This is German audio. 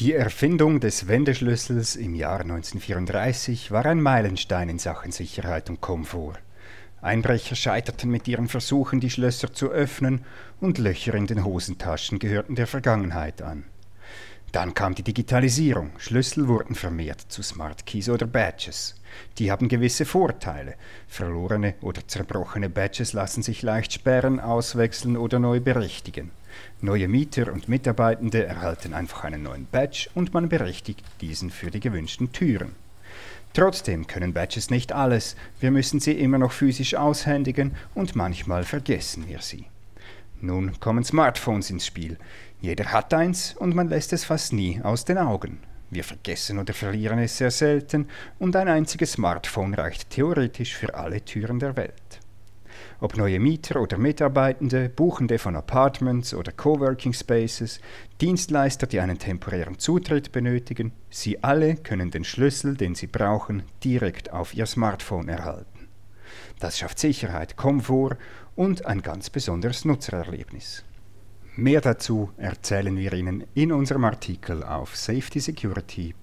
Die Erfindung des Wendeschlüssels im Jahr 1934 war ein Meilenstein in Sachen Sicherheit und Komfort. Einbrecher scheiterten mit ihren Versuchen, die Schlösser zu öffnen, und Löcher in den Hosentaschen gehörten der Vergangenheit an. Dann kam die Digitalisierung. Schlüssel wurden vermehrt zu Smart Keys oder Badges. Die haben gewisse Vorteile. Verlorene oder zerbrochene Badges lassen sich leicht sperren, auswechseln oder neu berichtigen. Neue Mieter und Mitarbeitende erhalten einfach einen neuen Badge und man berechtigt diesen für die gewünschten Türen. Trotzdem können Badges nicht alles, wir müssen sie immer noch physisch aushändigen und manchmal vergessen wir sie. Nun kommen Smartphones ins Spiel. Jeder hat eins und man lässt es fast nie aus den Augen. Wir vergessen oder verlieren es sehr selten und ein einziges Smartphone reicht theoretisch für alle Türen der Welt ob neue Mieter oder Mitarbeitende, Buchende von Apartments oder Coworking Spaces, Dienstleister, die einen temporären Zutritt benötigen, Sie alle können den Schlüssel, den Sie brauchen, direkt auf Ihr Smartphone erhalten. Das schafft Sicherheit, Komfort und ein ganz besonderes Nutzererlebnis. Mehr dazu erzählen wir Ihnen in unserem Artikel auf safetysecurity.ch.